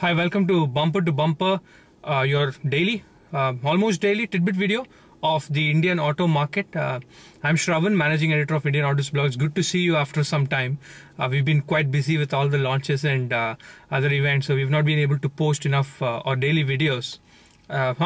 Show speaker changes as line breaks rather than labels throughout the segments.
Hi, welcome to Bumper to Bumper, uh, your daily, uh, almost daily tidbit video of the Indian auto market. Uh, I'm Shravan, managing editor of Indian Autos Blogs. good to see you after some time. Uh, we've been quite busy with all the launches and uh, other events, so we've not been able to post enough uh, or daily videos.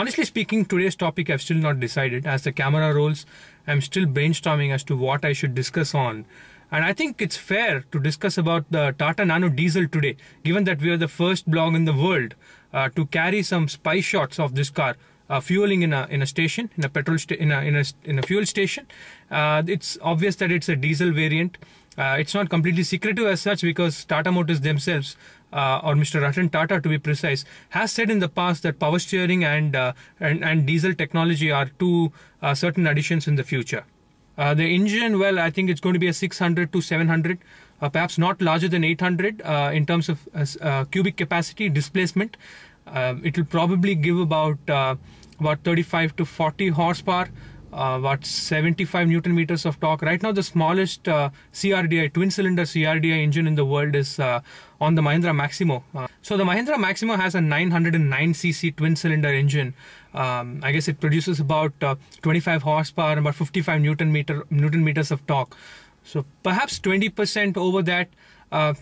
honestly speaking, today's topic I've still not decided. As the camera rolls, I'm still brainstorming as to what I should discuss on. And I think it's fair to discuss about the Tata Nano diesel today, given that we are the first blog in the world uh, to carry some spy shots of this car. Uh, fueling in a in a station in a petrol in a in a in a fuel station uh, it's obvious that it's a diesel variant uh, it's not completely secretive as such because Tata Motors themselves, uh, or Mr. Ratan Tata to be precise, has said in the past that power steering and uh, and, and diesel technology are two uh, certain additions in the future. Uh, the engine, well, I think it's going to be a 600 to 700, uh, perhaps not larger than 800 uh, in terms of uh, uh, cubic capacity displacement. Uh, it'll probably give about about 35 to 40 horsepower. Uh, what 75 newton meters of torque. Right now, the smallest uh, CRDI, twin cylinder CRDI engine in the world is uh, on the Mahindra Maximo. Uh, so, the Mahindra Maximo has a 909cc twin cylinder engine. Um, I guess it produces about uh, 25 horsepower, and about 55 newton meter newton meters of torque. So, perhaps 20% over that.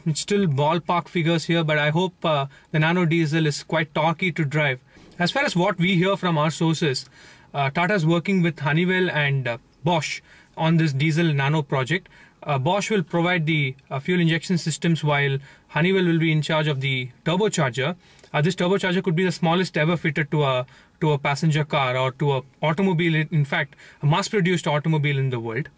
it's still ballpark figures here, but I hope the nano diesel is quite torquey to drive. As far as what we hear from our sources, uh, Tata's working with Honeywell and uh, Bosch on this diesel nano project. Uh, Bosch will provide the uh, fuel injection systems while Honeywell will be in charge of the turbocharger. Uh, this turbocharger could be the smallest ever fitted to a to a passenger car or to a automobile, in fact, a mass-produced automobile in the world.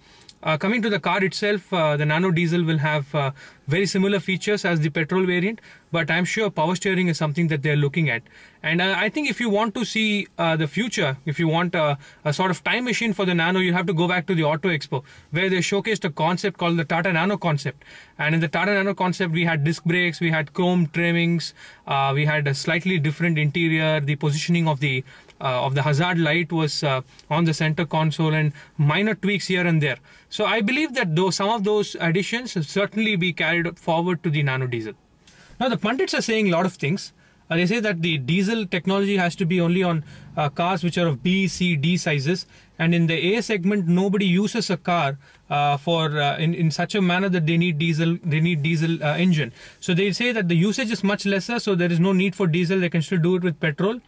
Uh, coming to the car itself, uh, the nano diesel will have uh, very similar features as the petrol variant but i'm sure power steering is something that they're looking at and uh, i think if you want to see uh, the future if you want a, uh, a, sort of time machine for the nano you have to go back to the auto expo where they showcased a concept called the tata nano concept and in the tata nano concept we had disc brakes we had chrome trimmings uh, we had a slightly different interior the positioning of the uh, of the hazard light was uh, on the center console and minor tweaks here and there. So I believe that though some of those additions certainly be carried forward to the nano diesel. Now, the pundits are saying a lot of things. Uh, they say that the diesel technology has to be only on uh, cars which are of B, C, D sizes, and in the A segment, nobody uses a car uh, for uh, in in such a manner that they need diesel. They need diesel uh, engine. So they say that the usage is much lesser, so there is no need for diesel. They can still do it with petrol.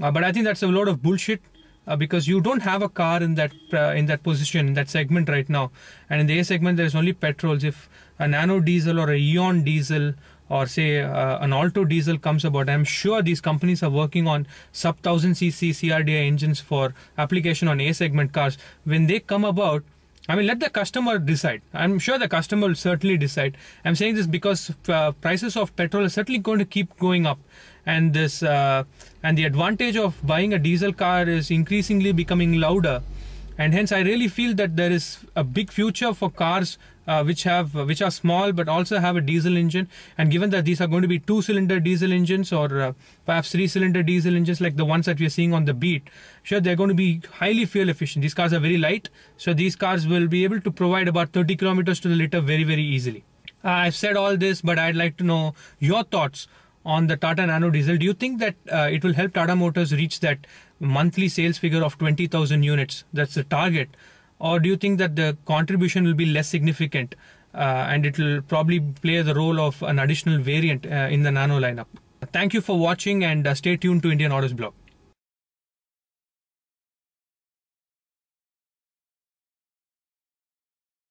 Uh, but I think that's a lot of bullshit uh, because you don't have a car in that uh, in that position in that segment right now and in the a segment there is only petrols if a nano diesel or a eon diesel or say uh, an alto diesel comes about i'm sure these companies are working on sub 1000 cc crdi engines for application on a segment cars when they come about I mean, let the customer decide. I'm sure the customer will certainly decide. I'm saying this because uh, prices of petrol are certainly going to keep going up, and this uh, and the advantage of buying a diesel car is increasingly becoming louder and hence I really feel that there is a big future for cars uh, which have uh, which are small but also have a diesel engine and given that these are going to be two cylinder diesel engines or uh, perhaps three cylinder diesel engines like the ones that we are seeing on the beat sure they're going to be highly fuel efficient these cars are very light so these cars will be able to provide about 30 kilometers to the liter very very easily uh, i've said all this but i'd like to know your thoughts on the tata nano diesel do you think that uh, it will help tata motors reach that monthly sales figure of 20,000 units? That's the target. Or do you think that the contribution will be less significant uh, and it will probably play the role of an additional variant uh, in the Nano lineup? Thank you for watching and uh, stay tuned to Indian Autos Blog.